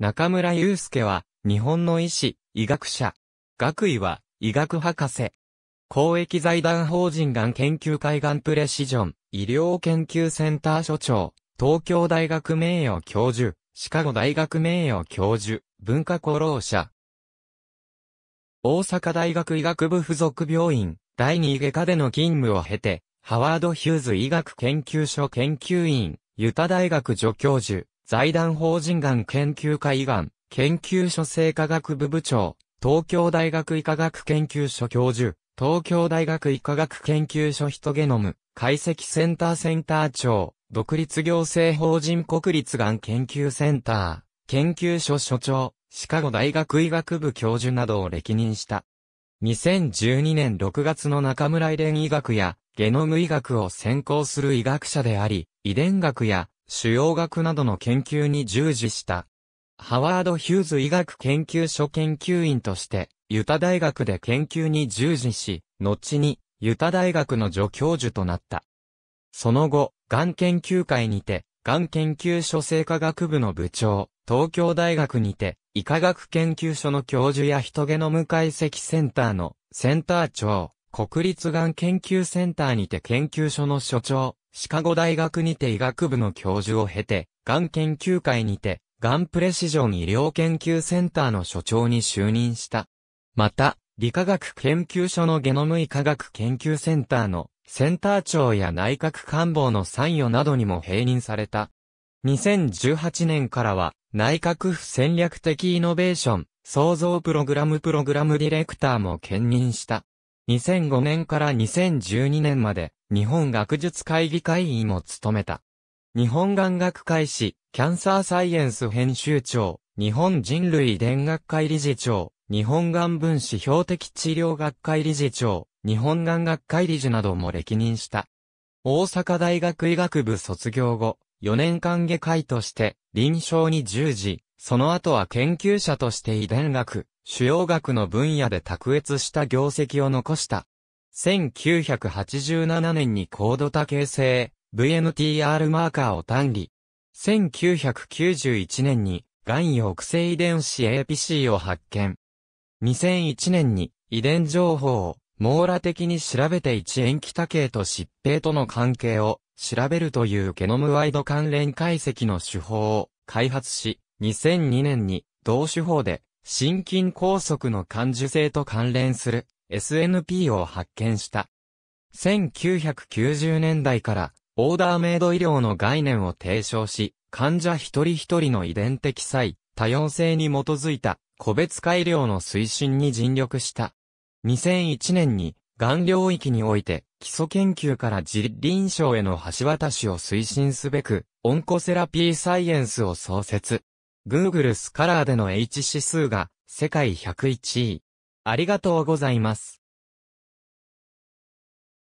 中村祐介は、日本の医師、医学者。学位は、医学博士。公益財団法人がん研究会がんプレシジョン、医療研究センター所長、東京大学名誉教授、シカゴ大学名誉教授、文化功労者。大阪大学医学部附属病院、第2外科での勤務を経て、ハワード・ヒューズ医学研究所研究員、ユタ大学助教授、財団法人がん研究会がん研究所生科学部部長、東京大学医科学研究所教授、東京大学医科学研究所ヒトゲノム解析センターセンター長、独立行政法人国立がん研究センター、研究所所長、シカゴ大学医学部教授などを歴任した。2012年6月の中村遺伝医学やゲノム医学を専攻する医学者であり、遺伝学や主要学などの研究に従事した。ハワード・ヒューズ医学研究所研究員として、ユタ大学で研究に従事し、後に、ユタ大学の助教授となった。その後、がん研究会にて、がん研究所生科学部の部長、東京大学にて、医科学研究所の教授やヒトゲノム解析センターのセンター長、国立がん研究センターにて研究所の所長、シカゴ大学にて医学部の教授を経て、がん研究会にて、がんプレシジョン医療研究センターの所長に就任した。また、理化学研究所のゲノム医科学研究センターのセンター長や内閣官房の参与などにも併任された。2018年からは内閣府戦略的イノベーション創造プログラムプログラムディレクターも兼任した。2005年から2012年まで日本学術会議会員も務めた。日本眼学会誌、キャンサーサイエンス編集長、日本人類遺伝学会理事長、日本眼分子標的治療学会理事長、日本眼学会理事なども歴任した。大阪大学医学部卒業後、4年間外科医として臨床に従事、その後は研究者として遺伝学、主要学の分野で卓越した業績を残した。1987年に高度多形性 VNTR マーカーを単理。1991年に、癌抑制遺伝子 APC を発見。2001年に、遺伝情報を網羅的に調べて一塩基多形と疾病との関係を調べるというゲノムワイド関連解析の手法を開発し、2002年に同手法で心筋梗塞の感受性と関連する SNP を発見した。1990年代からオーダーメイド医療の概念を提唱し、患者一人一人の遺伝的異、多様性に基づいた個別化医療の推進に尽力した。2001年に、がん領域において基礎研究から実臨床への橋渡しを推進すべく、オンコセラピーサイエンスを創設。Google スカラーでの H 指数が世界101位。ありがとうございます。